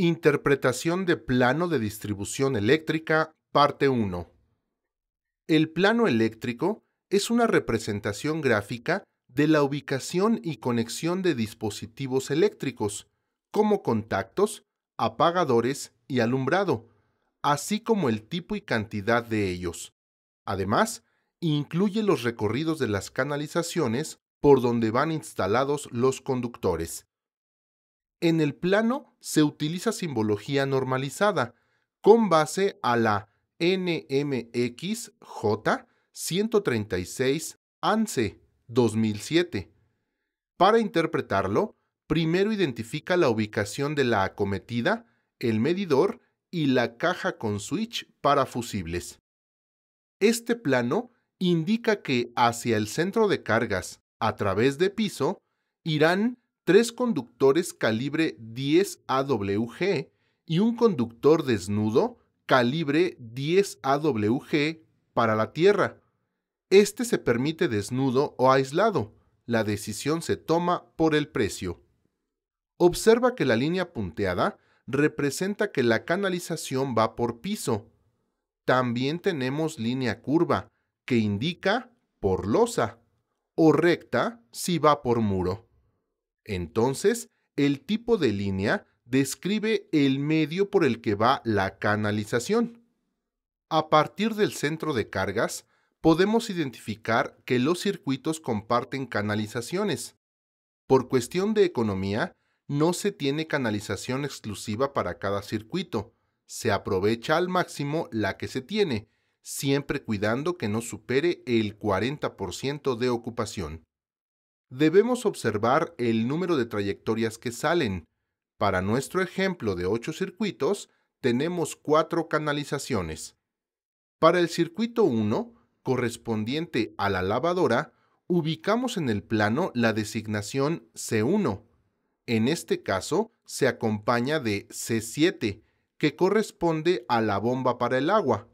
Interpretación de plano de distribución eléctrica, parte 1. El plano eléctrico es una representación gráfica de la ubicación y conexión de dispositivos eléctricos, como contactos, apagadores y alumbrado, así como el tipo y cantidad de ellos. Además, incluye los recorridos de las canalizaciones por donde van instalados los conductores en el plano se utiliza simbología normalizada con base a la NMXJ 136 ANSE 2007. Para interpretarlo, primero identifica la ubicación de la acometida, el medidor y la caja con switch para fusibles. Este plano indica que hacia el centro de cargas, a través de piso, irán tres conductores calibre 10 AWG y un conductor desnudo calibre 10 AWG para la Tierra. Este se permite desnudo o aislado. La decisión se toma por el precio. Observa que la línea punteada representa que la canalización va por piso. También tenemos línea curva, que indica por losa, o recta si va por muro. Entonces, el tipo de línea describe el medio por el que va la canalización. A partir del centro de cargas, podemos identificar que los circuitos comparten canalizaciones. Por cuestión de economía, no se tiene canalización exclusiva para cada circuito, se aprovecha al máximo la que se tiene, siempre cuidando que no supere el 40% de ocupación debemos observar el número de trayectorias que salen. Para nuestro ejemplo de ocho circuitos, tenemos cuatro canalizaciones. Para el circuito 1, correspondiente a la lavadora, ubicamos en el plano la designación C1. En este caso, se acompaña de C7, que corresponde a la bomba para el agua.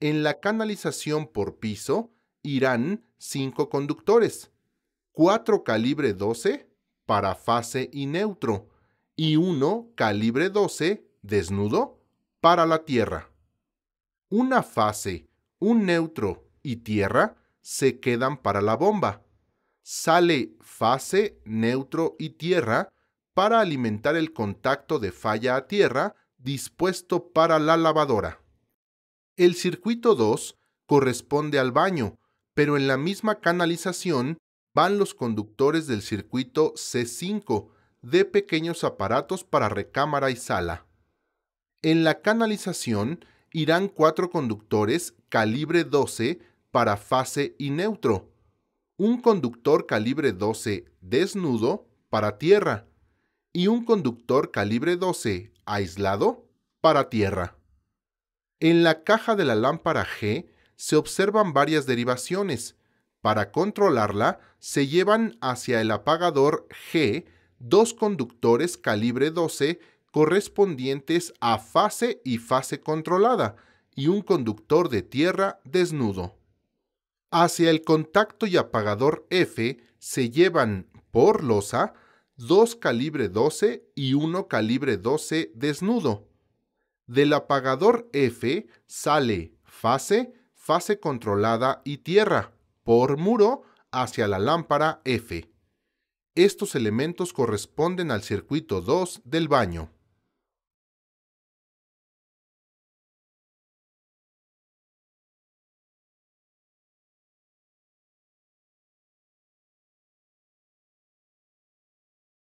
En la canalización por piso irán cinco conductores, 4 calibre 12 para fase y neutro y 1 calibre 12 desnudo para la Tierra. Una fase, un neutro y Tierra se quedan para la bomba. Sale fase, neutro y Tierra para alimentar el contacto de falla a Tierra dispuesto para la lavadora. El circuito 2 corresponde al baño, pero en la misma canalización van los conductores del circuito C5 de pequeños aparatos para recámara y sala. En la canalización irán cuatro conductores calibre 12 para fase y neutro, un conductor calibre 12 desnudo para tierra y un conductor calibre 12 aislado para tierra. En la caja de la lámpara G se observan varias derivaciones, para controlarla, se llevan hacia el apagador G dos conductores calibre 12 correspondientes a fase y fase controlada y un conductor de tierra desnudo. Hacia el contacto y apagador F se llevan, por losa, dos calibre 12 y uno calibre 12 desnudo. Del apagador F sale fase, fase controlada y tierra por muro hacia la lámpara F. Estos elementos corresponden al circuito 2 del baño.